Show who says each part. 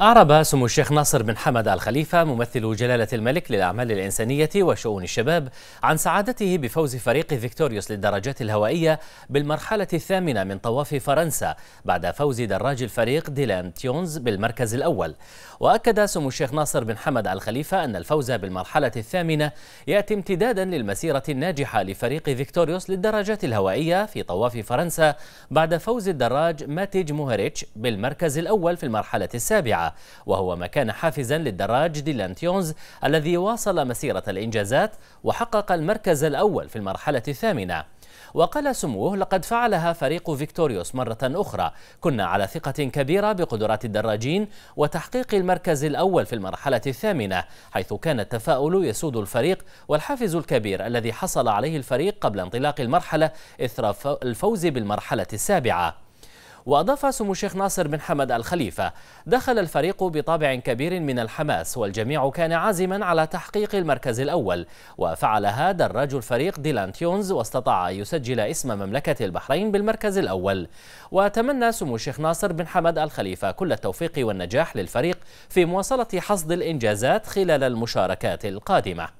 Speaker 1: أعرب سمو الشيخ ناصر بن حمد الخليفة ممثل جلالة الملك للأعمال الإنسانية وشؤون الشباب عن سعادته بفوز فريق فيكتوريوس للدراجات الهوائية بالمرحلة الثامنة من طواف فرنسا بعد فوز دراج الفريق ديلان تيونز بالمركز الأول وأكد سمو الشيخ ناصر بن حمد الخليفة أن الفوز بالمرحلة الثامنة يأتي امتدادا للمسيرة الناجحة لفريق فيكتوريوس للدراجات الهوائية في طواف فرنسا بعد فوز الدراج ماتيج موهريتش بالمركز الأول في المرحلة السابعة وهو ما كان حافزا للدراج ديلانتيونز الذي واصل مسيرة الإنجازات وحقق المركز الأول في المرحلة الثامنة وقال سموه لقد فعلها فريق فيكتوريوس مرة أخرى كنا على ثقة كبيرة بقدرات الدراجين وتحقيق المركز الأول في المرحلة الثامنة حيث كان التفاؤل يسود الفريق والحافز الكبير الذي حصل عليه الفريق قبل انطلاق المرحلة إثر الفوز بالمرحلة السابعة وأضاف سمو الشيخ ناصر بن حمد الخليفة دخل الفريق بطابع كبير من الحماس والجميع كان عازما على تحقيق المركز الأول وفعل هذا الرجل الفريق ديلان تيونز واستطاع يسجل اسم مملكة البحرين بالمركز الأول وتمنى سمو الشيخ ناصر بن حمد الخليفة كل التوفيق والنجاح للفريق في مواصلة حصد الإنجازات خلال المشاركات القادمة